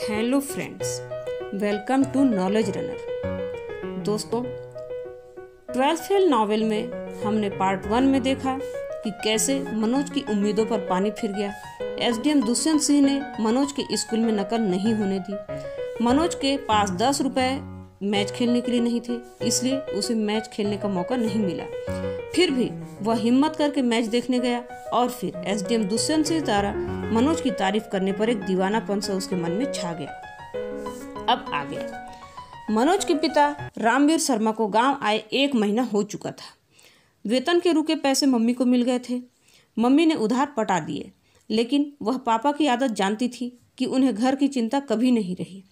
hello friends welcome to knowledge runner दोस्तों twelfth fail novel में हमने पार्ट वन में देखा कि कैसे मनोज की उम्मीदों पर पानी फिर गया एसडीएम दुष्यंत सिंह ने मनोज के स्कूल में नकल नहीं होने दी मनोज के पास दस रुपए मैच खेलने के लिए नहीं थे इसलिए उसे मैच खेलने का मौका नहीं मिला फिर भी वह हिम्मत करके मैच देखने गया और फिर एम दुष्यंत सिंह द्वारा मनोज की तारीफ करने पर एक दीवानापन सा उसके मन में छा गया अब आ गया मनोज के पिता रामवीर शर्मा को गांव आए एक महीना हो चुका था वेतन के रुके पैसे मम्मी को मिल गए थे मम्मी ने उधार पटा दिए लेकिन वह पापा की आदत जानती थी कि उन्हें घर की चिंता कभी नहीं रही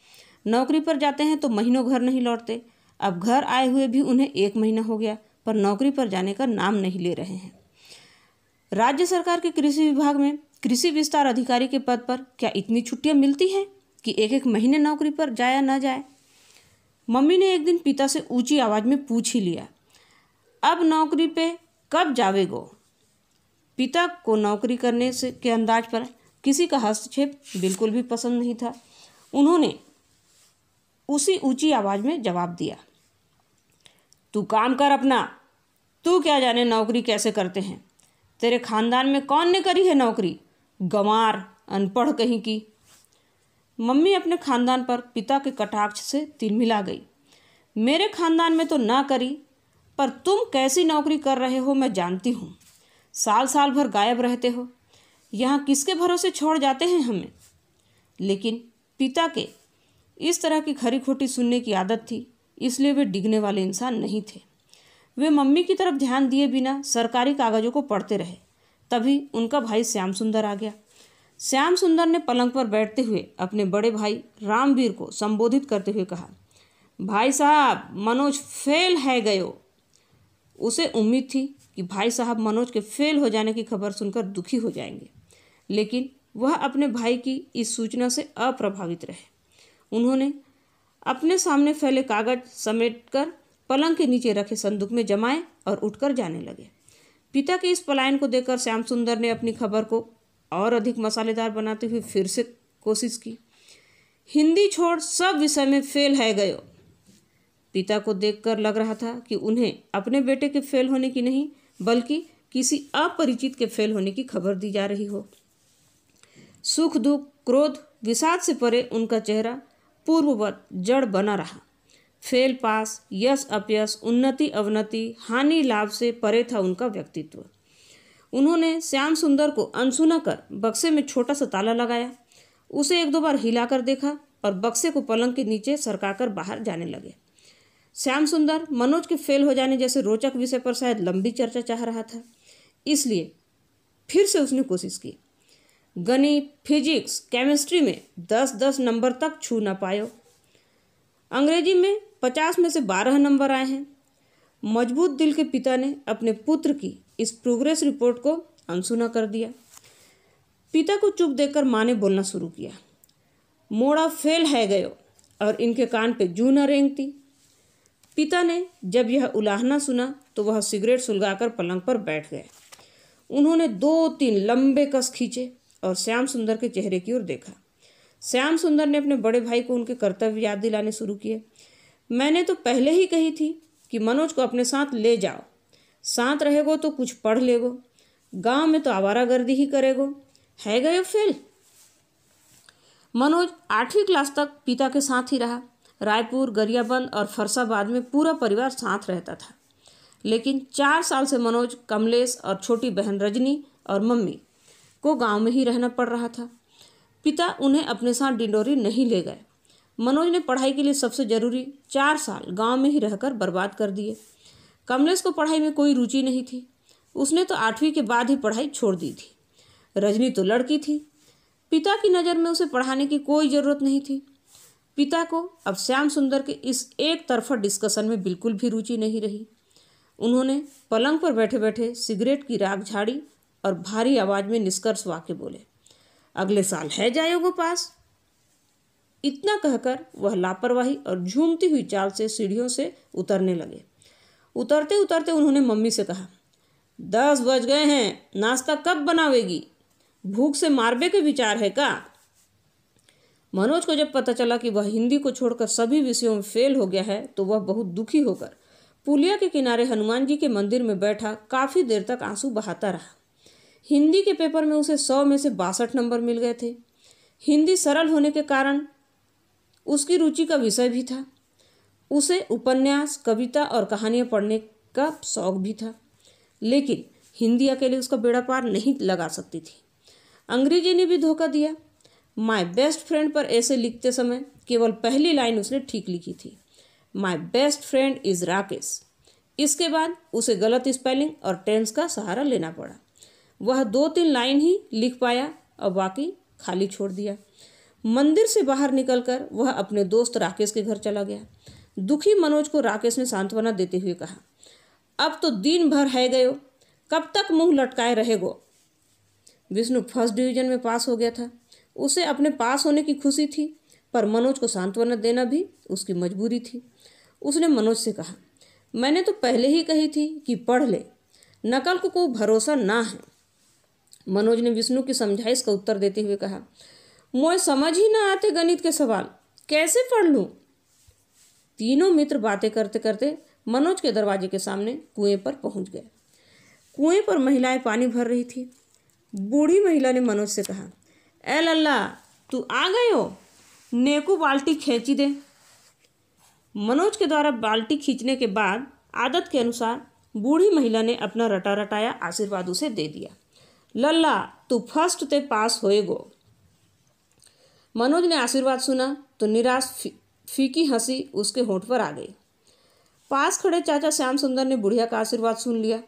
नौकरी पर जाते हैं तो महीनों घर नहीं लौटते अब घर आए हुए भी उन्हें एक महीना हो गया पर नौकरी पर जाने का नाम नहीं ले रहे हैं राज्य सरकार के कृषि विभाग में कृषि विस्तार अधिकारी के पद पर क्या इतनी छुट्टियां मिलती हैं कि एक एक महीने नौकरी पर जाया ना जाए मम्मी ने एक दिन पिता से ऊंची आवाज़ में पूछ ही लिया अब नौकरी पे कब जावेगो पिता को नौकरी करने से के अंदाज पर किसी का हस्तक्षेप बिल्कुल भी पसंद नहीं था उन्होंने उसी ऊंची आवाज़ में जवाब दिया तू काम कर अपना तू क्या जाने नौकरी कैसे करते हैं तेरे खानदान में कौन ने करी है नौकरी गंवार अनपढ़ कहीं की मम्मी अपने खानदान पर पिता के कटाक्ष से तिलमिला गई मेरे खानदान में तो ना करी पर तुम कैसी नौकरी कर रहे हो मैं जानती हूँ साल साल भर गायब रहते हो यहाँ किसके भरोसे छोड़ जाते हैं हमें लेकिन पिता के इस तरह की खरी खोटी सुनने की आदत थी इसलिए वे डिगने वाले इंसान नहीं थे वे मम्मी की तरफ ध्यान दिए बिना सरकारी कागजों को पढ़ते रहे तभी उनका भाई श्याम सुंदर आ गया श्याम सुंदर ने पलंग पर बैठते हुए अपने बड़े भाई रामवीर को संबोधित करते हुए कहा भाई साहब मनोज फेल है गयो उसे उम्मीद थी कि भाई साहब मनोज के फेल हो जाने की खबर सुनकर दुखी हो जाएंगे लेकिन वह अपने भाई की इस सूचना से अप्रभावित रहे उन्होंने अपने सामने फैले कागज समेट कर पलंग के नीचे रखे संदूक में जमाए और उठकर जाने लगे पिता के इस पलायन को देखकर श्याम सुंदर ने अपनी खबर को और अधिक मसालेदार बनाते हुए फिर से कोशिश की हिंदी छोड़ सब विषय में फेल है गयो पिता को देखकर लग रहा था कि उन्हें अपने बेटे के फेल होने की नहीं बल्कि किसी अपरिचित के फेल होने की खबर दी जा रही हो सुख दुख क्रोध विषाद से परे उनका चेहरा पूर्ववत जड़ बना रहा फेल पास यश अपयस उन्नति अवनति हानि लाभ से परे था उनका व्यक्तित्व उन्होंने श्याम सुंदर को अनसुना कर बक्से में छोटा सा ताला लगाया उसे एक दो बार हिलाकर देखा और बक्से को पलंग के नीचे सरकाकर बाहर जाने लगे श्याम सुंदर मनोज के फेल हो जाने जैसे रोचक विषय पर शायद लंबी चर्चा चाह रहा था इसलिए फिर से उसने कोशिश की गणित फिजिक्स केमिस्ट्री में दस दस नंबर तक छू ना पायो अंग्रेजी में पचास में से बारह नंबर आए हैं मजबूत दिल के पिता ने अपने पुत्र की इस प्रोग्रेस रिपोर्ट को अनसुना कर दिया पिता को चुप देकर माँ ने बोलना शुरू किया मोड़ा फेल है गयो और इनके कान पे जू न रेंगती पिता ने जब यह उलाहना सुना तो वह सिगरेट सुलगाकर पलंग पर बैठ गए उन्होंने दो तीन लंबे कस खींचे और श्याम सुंदर के चेहरे की ओर देखा श्याम सुंदर ने अपने बड़े भाई को उनके कर्तव्य याद दिलाने शुरू किए मैंने तो पहले ही कही थी कि मनोज को अपने साथ ले जाओ साथ रहेगो तो कुछ पढ़ लेगो गांव में तो आवारा गर्दी ही करेगो है गए फेल मनोज आठवीं क्लास तक पिता के साथ ही रहा रायपुर गरियाबंद और फरसाबाद में पूरा परिवार साथ रहता था लेकिन चार साल से मनोज कमलेश और छोटी बहन रजनी और मम्मी को गांव में ही रहना पड़ रहा था पिता उन्हें अपने साथ डिंडोरी नहीं ले गए मनोज ने पढ़ाई के लिए सबसे ज़रूरी चार साल गांव में ही रहकर बर्बाद कर दिए कमलेश को पढ़ाई में कोई रुचि नहीं थी उसने तो आठवीं के बाद ही पढ़ाई छोड़ दी थी रजनी तो लड़की थी पिता की नज़र में उसे पढ़ाने की कोई ज़रूरत नहीं थी पिता को अब श्याम सुंदर के इस एक तरफा डिस्कशन में बिल्कुल भी रुचि नहीं रही उन्होंने पलंग पर बैठे बैठे सिगरेट की राग झाड़ी और भारी आवाज़ में निष्कर्ष वाक्य बोले अगले साल है जायोगो पास इतना कहकर वह लापरवाही और झूमती हुई चाल से सीढ़ियों से उतरने लगे उतरते उतरते उन्होंने मम्मी से कहा दस बज गए हैं नाश्ता कब बनावेगी भूख से मारबे के विचार है का मनोज को जब पता चला कि वह हिंदी को छोड़कर सभी विषयों में फेल हो गया है तो वह बहुत दुखी होकर पुलिया के किनारे हनुमान जी के मंदिर में बैठा काफ़ी देर तक आंसू बहाता रहा हिंदी के पेपर में उसे सौ में से बासठ नंबर मिल गए थे हिंदी सरल होने के कारण उसकी रुचि का विषय भी था उसे उपन्यास कविता और कहानियाँ पढ़ने का शौक भी था लेकिन हिंदी अकेले उसका बेड़ा पार नहीं लगा सकती थी अंग्रेजी ने भी धोखा दिया माय बेस्ट फ्रेंड पर ऐसे लिखते समय केवल पहली लाइन उसने ठीक लिखी थी my best friend is Rakesh इसके बाद उसे गलत स्पेलिंग और टेंस का सहारा लेना पड़ा वह दो तीन लाइन ही लिख पाया और बाकी खाली छोड़ दिया मंदिर से बाहर निकलकर वह अपने दोस्त राकेश के घर चला गया दुखी मनोज को राकेश ने सांत्वना देते हुए कहा अब तो दिन भर है गयो कब तक मुंह लटकाए रहेगो विष्णु फर्स्ट डिवीजन में पास हो गया था उसे अपने पास होने की खुशी थी पर मनोज को सांत्वना देना भी उसकी मजबूरी थी उसने मनोज से कहा मैंने तो पहले ही कही थी कि पढ़ ले नकल को भरोसा ना है मनोज ने विष्णु की समझाइश का उत्तर देते हुए कहा मोए समझ ही ना आते गणित के सवाल कैसे पढ़ लूँ तीनों मित्र बातें करते करते मनोज के दरवाजे के सामने कुएं पर पहुंच गए कुएं पर महिलाएं पानी भर रही थी बूढ़ी महिला ने मनोज से कहा ए लल्ला तू आ गए हो नेको बाल्टी खींची दे मनोज के द्वारा बाल्टी खींचने के बाद आदत के अनुसार बूढ़ी महिला ने अपना रटा रटाया आशीर्वाद उसे दे दिया तू first first pass pass go Manoj ने आशीर्वाद सुना तो निराश फी, फीकी हंसी उसके होठ पर आ गई पास खड़े चाचा श्याम सुंदर ने बुढ़िया का आशीर्वाद सुन लिया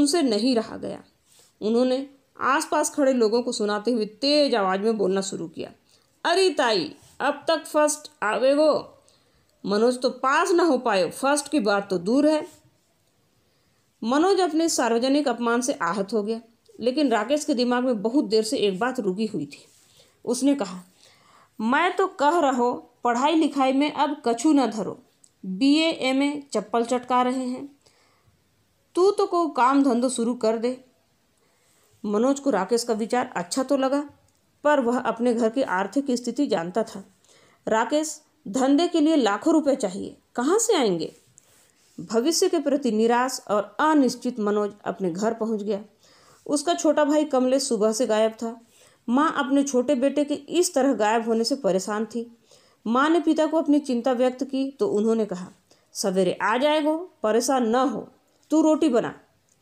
उनसे नहीं रहा गया उन्होंने आसपास खड़े लोगों को सुनाते हुए तेज आवाज में बोलना शुरू किया अरे ताई अब तक फर्स्ट आवेगो मनोज तो पास ना हो पाए फर्स्ट की बात तो दूर है मनोज अपने सार्वजनिक अपमान से आहत हो गया लेकिन राकेश के दिमाग में बहुत देर से एक बात रुकी हुई थी उसने कहा मैं तो कह रहो पढ़ाई लिखाई में अब कछु न धरो बी एम ए चप्पल चटका रहे हैं तू तो को काम धंधो शुरू कर दे मनोज को राकेश का विचार अच्छा तो लगा पर वह अपने घर की आर्थिक स्थिति जानता था राकेश धंधे के लिए लाखों रुपए चाहिए कहाँ से आएंगे भविष्य के प्रति निराश और अनिश्चित मनोज अपने घर पहुंच गया उसका छोटा भाई कमलेश सुबह से गायब था माँ अपने छोटे बेटे के इस तरह गायब होने से परेशान थी माँ ने पिता को अपनी चिंता व्यक्त की तो उन्होंने कहा सवेरे आ जाएगो परेशान न हो तू रोटी बना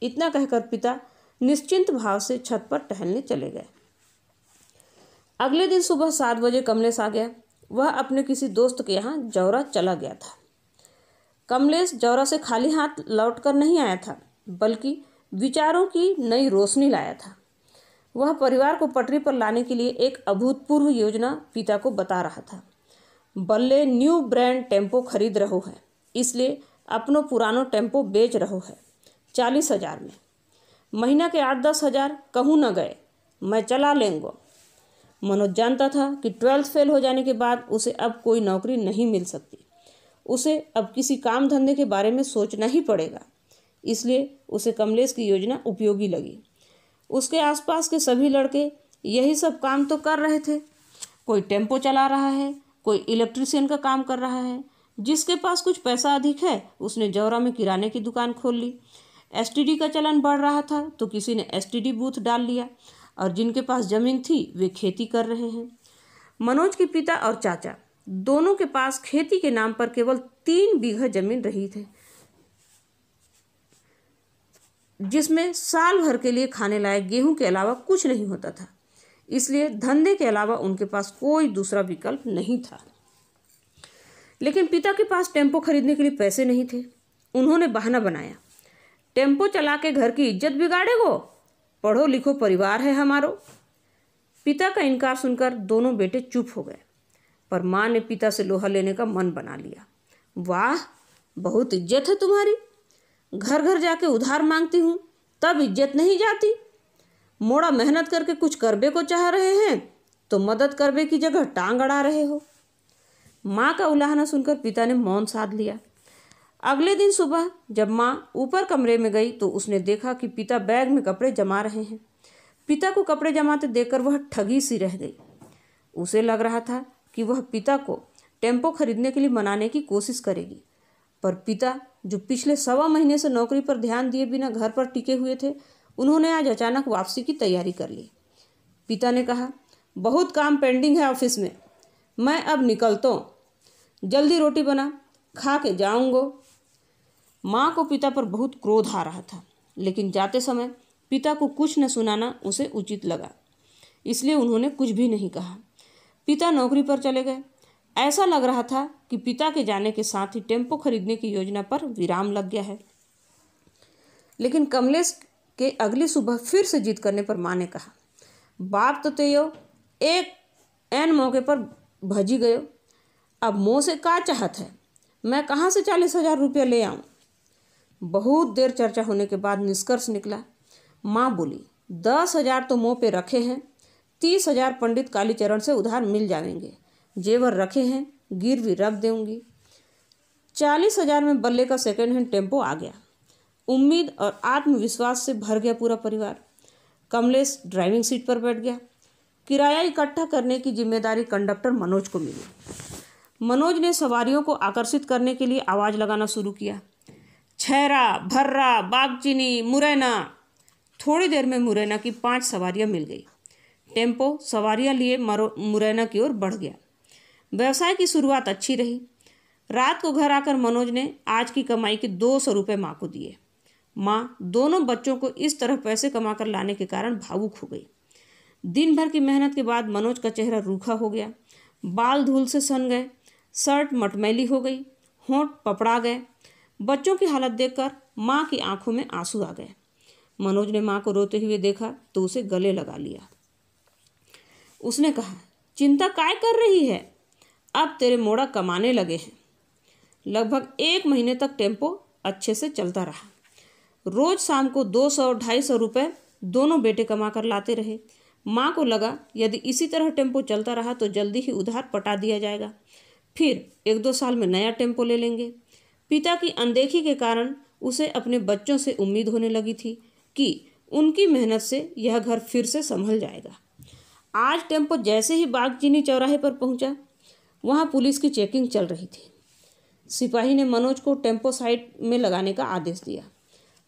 इतना कहकर पिता निश्चिंत भाव से छत पर टहलने चले गए अगले दिन सुबह सात बजे कमलेश आ गया वह अपने किसी दोस्त के यहाँ जौरा चला गया था कमलेश जौरा से खाली हाथ लौट कर नहीं आया था बल्कि विचारों की नई रोशनी लाया था वह परिवार को पटरी पर लाने के लिए एक अभूतपूर्व योजना पिता को बता रहा था बल्ले न्यू ब्रांड टेम्पो खरीद रहो है इसलिए अपनो पुरानो टेम्पो बेच रहो है चालीस हजार में महीना के आठ दस हजार कहूँ न गए मैं चला लेंगो मनोज जानता था कि ट्वेल्थ फेल हो जाने के बाद उसे अब कोई नौकरी नहीं मिल सकती उसे अब किसी काम धंधे के बारे में सोचना ही पड़ेगा इसलिए उसे कमलेश की योजना उपयोगी लगी उसके आसपास के सभी लड़के यही सब काम तो कर रहे थे कोई टेम्पो चला रहा है कोई इलेक्ट्रिशियन का काम कर रहा है जिसके पास कुछ पैसा अधिक है उसने जौरा में किराने की दुकान खोल ली एस का चलन बढ़ रहा था तो किसी ने एस बूथ डाल लिया और जिनके पास जमीन थी वे खेती कर रहे हैं मनोज के पिता और चाचा दोनों के पास खेती के नाम पर केवल तीन बीघा जमीन रही थे जिसमें साल भर के लिए खाने लायक गेहूं के अलावा कुछ नहीं होता था इसलिए धंधे के अलावा उनके पास कोई दूसरा विकल्प नहीं था लेकिन पिता के पास टेम्पो खरीदने के लिए पैसे नहीं थे उन्होंने बहाना बनाया टेम्पो चला के घर की इज्जत बिगाड़ेगो पढ़ो लिखो परिवार है हमारो पिता का इनकार सुनकर दोनों बेटे चुप हो गए पर माँ ने पिता से लोहा लेने का मन बना लिया वाह बहुत इज्जत है तुम्हारी घर घर जाके उधार मांगती हूँ तब इज्जत नहीं जाती मोड़ा मेहनत करके कुछ करबे को चाह रहे हैं तो मदद करबे की जगह टांग अड़ा रहे हो माँ का उलाहना सुनकर पिता ने मौन साध लिया अगले दिन सुबह जब माँ ऊपर कमरे में गई तो उसने देखा कि पिता बैग में कपड़े जमा रहे हैं पिता को कपड़े जमाते देखकर वह ठगी सी रह गई उसे लग रहा था कि वह पिता को टेम्पो खरीदने के लिए मनाने की कोशिश करेगी पर पिता जो पिछले सवा महीने से नौकरी पर ध्यान दिए बिना घर पर टिके हुए थे उन्होंने आज अचानक वापसी की तैयारी कर ली पिता ने कहा बहुत काम पेंडिंग है ऑफिस में मैं अब निकलता हूँ जल्दी रोटी बना खा के जाऊँगो माँ को पिता पर बहुत क्रोध आ रहा था लेकिन जाते समय पिता को कुछ न सुनाना उसे उचित लगा इसलिए उन्होंने कुछ भी नहीं कहा पिता नौकरी पर चले गए ऐसा लग रहा था कि पिता के जाने के साथ ही टेम्पो खरीदने की योजना पर विराम लग गया है लेकिन कमलेश के अगली सुबह फिर से जीत करने पर माँ ने कहा बाप तो तेयो एक एन मौके पर भजी गयो अब मोह से का चाहत है मैं कहाँ से चालीस हजार रुपया ले आऊँ बहुत देर चर्चा होने के बाद निष्कर्ष निकला माँ बोली दस हजार तो मोह पे रखे हैं तीस हजार पंडित कालीचरण से उधार मिल जाएंगे जेवर रखे हैं गिर भी रख देंगी चालीस हजार में बल्ले का सेकेंड हैंड टेम्पो आ गया उम्मीद और आत्मविश्वास से भर गया पूरा परिवार कमलेश ड्राइविंग सीट पर बैठ गया किराया इकट्ठा करने की जिम्मेदारी कंडक्टर मनोज को मिली मनोज ने सवारियों को आकर्षित करने के लिए आवाज़ लगाना शुरू किया छहरा भर्रा बागचीनी मुरैना थोड़ी देर में मुरैना की पांच सवारियां मिल गई टेम्पो सवारियां लिए मुरैना की ओर बढ़ गया व्यवसाय की शुरुआत अच्छी रही रात को घर आकर मनोज ने आज की कमाई के दो सौ रुपये माँ को दिए माँ दोनों बच्चों को इस तरह पैसे कमा कर लाने के कारण भावुक हो गई दिन भर की मेहनत के बाद मनोज का चेहरा रूखा हो गया बाल धूल से सन गए शर्ट मटमैली हो गई होंठ पपड़ा गए बच्चों की हालत देखकर माँ की आंखों में आंसू आ गए मनोज ने माँ को रोते हुए देखा तो उसे गले लगा लिया उसने कहा चिंता काय कर रही है अब तेरे मोड़ा कमाने लगे हैं लगभग एक महीने तक टेम्पो अच्छे से चलता रहा रोज़ शाम को दो सौ ढाई सौ रुपये दोनों बेटे कमा कर लाते रहे माँ को लगा यदि इसी तरह टेम्पो चलता रहा तो जल्दी ही उधार पटा दिया जाएगा फिर एक दो साल में नया टेम्पो ले लेंगे पिता की अनदेखी के कारण उसे अपने बच्चों से उम्मीद होने लगी थी कि उनकी मेहनत से यह घर फिर से संभल जाएगा आज टेम्पो जैसे ही बागचीनी चौराहे पर पहुंचा वहाँ पुलिस की चेकिंग चल रही थी सिपाही ने मनोज को टेम्पो साइट में लगाने का आदेश दिया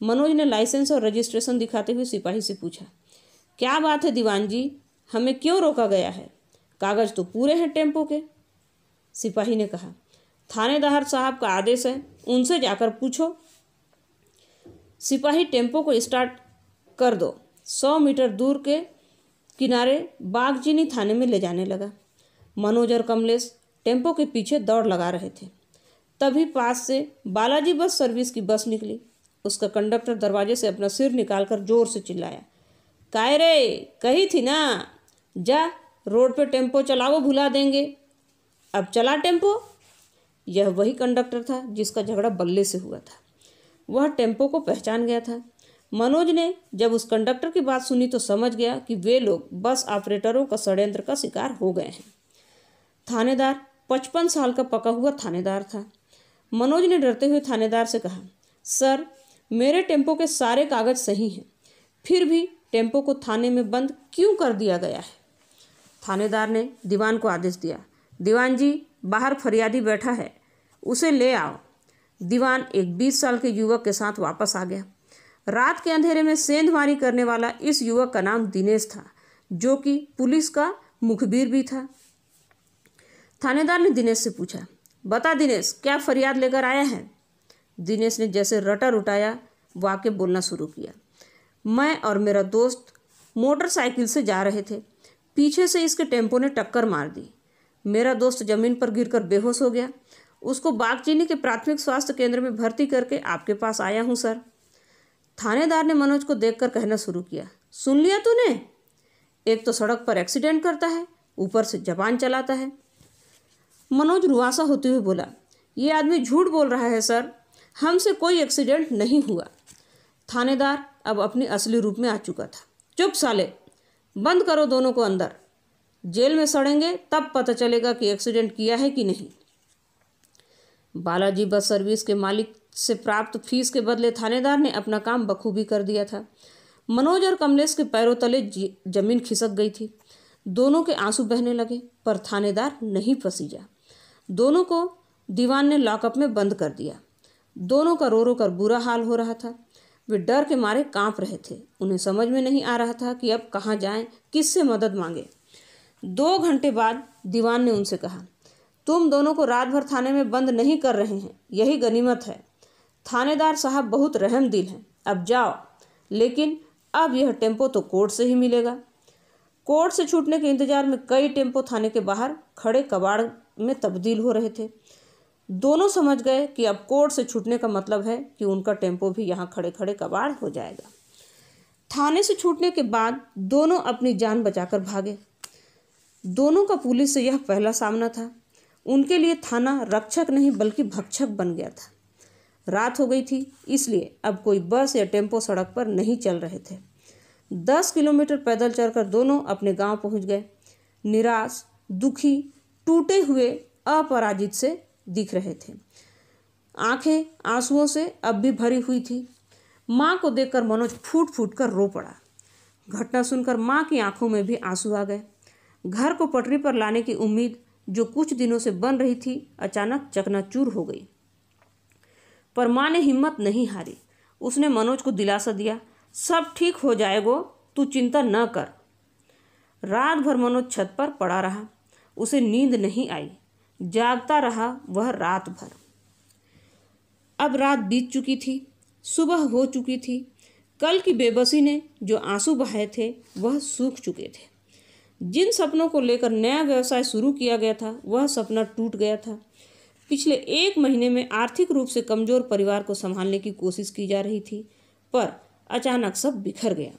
मनोज ने लाइसेंस और रजिस्ट्रेशन दिखाते हुए सिपाही से पूछा क्या बात है दीवान जी हमें क्यों रोका गया है कागज़ तो पूरे हैं टेम्पो के सिपाही ने कहा थानेदार साहब का आदेश है उनसे जाकर पूछो सिपाही टेम्पो को स्टार्ट कर दो सौ मीटर दूर के किनारे बागजीनी थाने में ले जाने लगा मनोज और कमलेश टेम्पो के पीछे दौड़ लगा रहे थे तभी पास से बालाजी बस सर्विस की बस निकली उसका कंडक्टर दरवाजे से अपना सिर निकालकर जोर से चिल्लाया काय रे कही थी ना जा रोड पे टेम्पो चलाओ भुला देंगे अब चला टेम्पो यह वही कंडक्टर था जिसका झगड़ा बल्ले से हुआ था वह टेम्पो को पहचान गया था मनोज ने जब उस कंडक्टर की बात सुनी तो समझ गया कि वे लोग बस ऑपरेटरों का षड्यंत्र का शिकार हो गए हैं थानेदार पचपन साल का पका हुआ थानेदार था मनोज ने डरते हुए थानेदार से कहा सर मेरे टेम्पो के सारे कागज सही हैं फिर भी टेम्पो को थाने में बंद क्यों कर दिया गया है थानेदार ने दीवान को आदेश दिया दीवान जी बाहर फरियादी बैठा है उसे ले आओ दीवान एक बीस साल के युवक के साथ वापस आ गया रात के अंधेरे में सेंधमारी करने वाला इस युवक का नाम दिनेश था जो कि पुलिस का मुखबिर भी था थानेदार ने दिनेश से पूछा बता दिनेश क्या फरियाद लेकर आया है दिनेश ने जैसे रटर उठाया वाक्य बोलना शुरू किया मैं और मेरा दोस्त मोटरसाइकिल से जा रहे थे पीछे से इसके टेम्पो ने टक्कर मार दी मेरा दोस्त जमीन पर गिरकर बेहोश हो गया उसको बागचीनी के प्राथमिक स्वास्थ्य केंद्र में भर्ती करके आपके पास आया हूँ सर थानेदार ने मनोज को देखकर कहना शुरू किया सुन लिया तूने एक तो सड़क पर एक्सीडेंट करता है ऊपर से जबान चलाता है मनोज रुआसा होते हुए बोला ये आदमी झूठ बोल रहा है सर हमसे कोई एक्सीडेंट नहीं हुआ थानेदार अब अपने असली रूप में आ चुका था चुप साले बंद करो दोनों को अंदर जेल में सड़ेंगे तब पता चलेगा कि एक्सीडेंट किया है कि नहीं बालाजी बस सर्विस के मालिक से प्राप्त फीस के बदले थानेदार ने अपना काम बखूबी कर दिया था मनोज और कमलेश के पैरों तले जमीन खिसक गई थी दोनों के आंसू बहने लगे पर थानेदार नहीं फंसी जा दोनों को दीवान ने लॉकअप में बंद कर दिया दोनों का रो रो कर बुरा हाल हो रहा था वे डर के मारे कांप रहे थे उन्हें समझ में नहीं आ रहा था कि अब कहाँ जाएं किससे मदद मांगे दो घंटे बाद दीवान ने उनसे कहा तुम दोनों को रात भर थाने में बंद नहीं कर रहे हैं यही गनीमत है थानेदार साहब बहुत रहम दिल हैं अब जाओ लेकिन अब यह टेम्पो तो कोर्ट से ही मिलेगा कोर्ट से छूटने के इंतजार में कई टेम्पो थाने के बाहर खड़े कबाड़ में तब्दील हो रहे थे दोनों समझ गए कि अब कोर्ट से छूटने का मतलब है कि उनका टेम्पो भी यहाँ खड़े खड़े कबाड़ हो जाएगा थाने से छूटने के बाद दोनों अपनी जान बचाकर भागे दोनों का पुलिस से यह पहला सामना था उनके लिए थाना रक्षक नहीं बल्कि भक्षक बन गया था रात हो गई थी इसलिए अब कोई बस या टेम्पो सड़क पर नहीं चल रहे थे दस किलोमीटर पैदल चलकर दोनों अपने गांव पहुंच गए निराश दुखी टूटे हुए अपराजित से दिख रहे थे आंखें आंसुओं से अब भी भरी हुई थी माँ को देखकर मनोज फूट फूट कर रो पड़ा घटना सुनकर माँ की आंखों में भी आंसू आ गए घर को पटरी पर लाने की उम्मीद जो कुछ दिनों से बन रही थी अचानक चकनाचूर हो गई पर माँ ने हिम्मत नहीं हारी उसने मनोज को दिलासा दिया सब ठीक हो जाएगा तू चिंता न कर रात भर मनोज छत पर पड़ा रहा उसे नींद नहीं आई जागता रहा वह रात भर अब रात बीत चुकी थी सुबह हो चुकी थी कल की बेबसी ने जो आंसू बहाए थे वह सूख चुके थे जिन सपनों को लेकर नया व्यवसाय शुरू किया गया था वह सपना टूट गया था पिछले एक महीने में आर्थिक रूप से कमजोर परिवार को संभालने की कोशिश की जा रही थी पर अचानक सब बिखर गया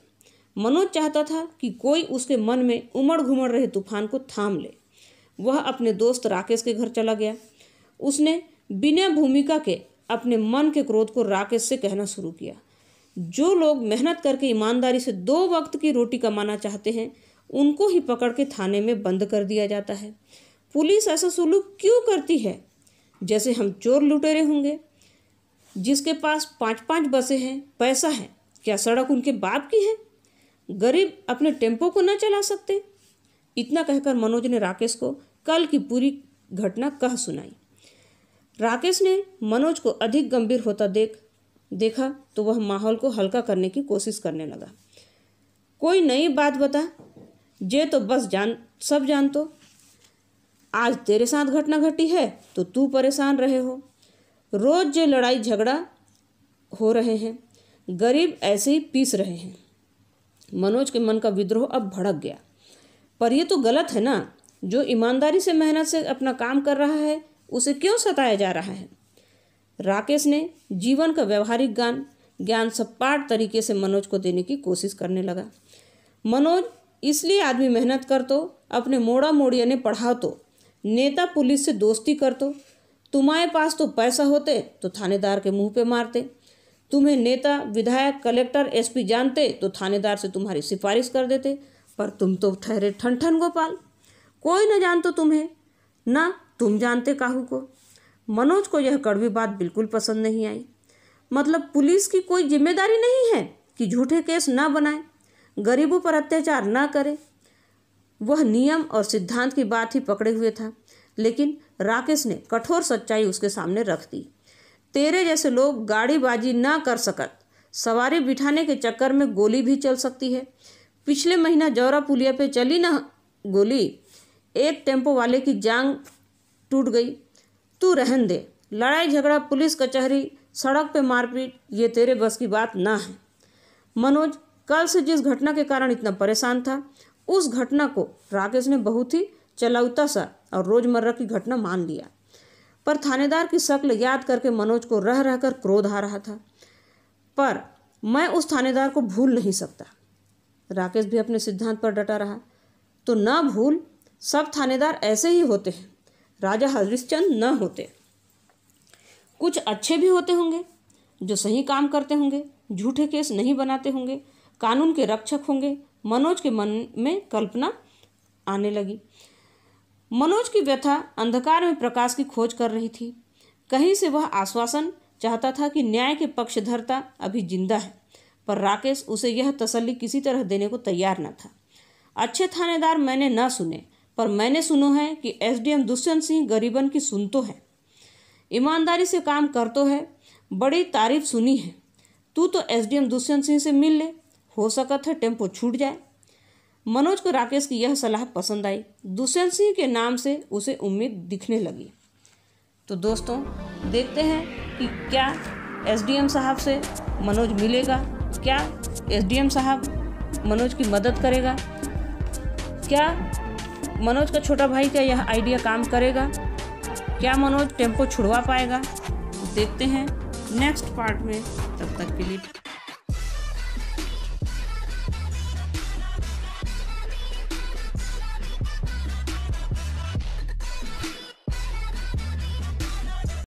मनोज चाहता था कि कोई उसके मन में उमड़ घुमड़ रहे तूफान को थाम ले वह अपने दोस्त राकेश के घर चला गया उसने बिना भूमिका के अपने मन के क्रोध को राकेश से कहना शुरू किया जो लोग मेहनत करके ईमानदारी से दो वक्त की रोटी कमाना चाहते हैं उनको ही पकड़ के थाने में बंद कर दिया जाता है पुलिस ऐसा सुलूक क्यों करती है जैसे हम चोर लुटेरे होंगे जिसके पास पाँच पाँच बसें हैं पैसा है क्या सड़क उनके बाप की है गरीब अपने टेम्पो को न चला सकते इतना कहकर मनोज ने राकेश को कल की पूरी घटना कह सुनाई राकेश ने मनोज को अधिक गंभीर होता देख देखा तो वह माहौल को हल्का करने की कोशिश करने लगा कोई नई बात बता जे तो बस जान सब जान तो आज तेरे साथ घटना घटी है तो तू परेशान रहे हो रोज जो लड़ाई झगड़ा हो रहे हैं गरीब ऐसे ही पीस रहे हैं मनोज के मन का विद्रोह अब भड़क गया पर यह तो गलत है ना जो ईमानदारी से मेहनत से अपना काम कर रहा है उसे क्यों सताया जा रहा है राकेश ने जीवन का व्यवहारिक ज्ञान ज्ञान सपाट तरीके से मनोज को देने की कोशिश करने लगा मनोज इसलिए आदमी मेहनत कर तो अपने मोड़ा मोड़िया ने पढ़ा तो नेता पुलिस से दोस्ती कर तो तुम्हारे पास तो पैसा होते तो थानेदार के मुंह पे मारते तुम्हें नेता विधायक कलेक्टर एसपी जानते तो थानेदार से तुम्हारी सिफारिश कर देते पर तुम तो ठहरे ठन ठन गोपाल कोई न जान तो तुम्हें न तुम जानते काहू को मनोज को यह कड़वी बात बिल्कुल पसंद नहीं आई मतलब पुलिस की कोई जिम्मेदारी नहीं है कि झूठे केस न बनाए गरीबों पर अत्याचार न करे वह नियम और सिद्धांत की बात ही पकड़े हुए था लेकिन राकेश ने कठोर सच्चाई उसके सामने रख दी तेरे जैसे लोग गाड़ीबाजी न कर सकत सवारी बिठाने के चक्कर में गोली भी चल सकती है पिछले महीना जौरा पुलिया पे चली ना गोली एक टेम्पो वाले की जांग टूट गई तू रहन दे लड़ाई झगड़ा पुलिस कचहरी सड़क पे मारपीट ये तेरे बस की बात ना है मनोज कल से जिस घटना के कारण इतना परेशान था उस घटना को राकेश ने बहुत ही चलाउता सा और रोजमर्रा की घटना मान लिया पर थानेदार की शक्ल याद करके मनोज को रह रहकर क्रोध आ रहा था पर मैं उस थानेदार को भूल नहीं सकता राकेश भी अपने सिद्धांत पर डटा रहा तो न भूल सब थानेदार ऐसे ही होते हैं राजा हरिश्चंद न होते कुछ अच्छे भी होते होंगे जो सही काम करते होंगे झूठे केस नहीं बनाते होंगे कानून के रक्षक होंगे मनोज के मन में कल्पना आने लगी मनोज की व्यथा अंधकार में प्रकाश की खोज कर रही थी कहीं से वह आश्वासन चाहता था कि न्याय के पक्षधरता अभी जिंदा है पर राकेश उसे यह तसल्ली किसी तरह देने को तैयार न था अच्छे थानेदार मैंने न सुने पर मैंने सुनो है कि एसडीएम दुष्यंत सिंह गरीबन की सुन तो है ईमानदारी से काम कर तो है बड़ी तारीफ सुनी है तू तो एसडीएम दुष्यंत सिंह से मिल ले हो सकत है टेम्पो छूट जाए मनोज को राकेश की यह सलाह पसंद आई दुष्यंत सिंह के नाम से उसे उम्मीद दिखने लगी तो दोस्तों देखते हैं कि क्या एसडीएम साहब से मनोज मिलेगा क्या एसडीएम साहब मनोज की मदद करेगा क्या मनोज का छोटा भाई क्या यह आइडिया काम करेगा क्या मनोज टेम्पो छुड़वा पाएगा देखते हैं नेक्स्ट पार्ट में तब तक के लिए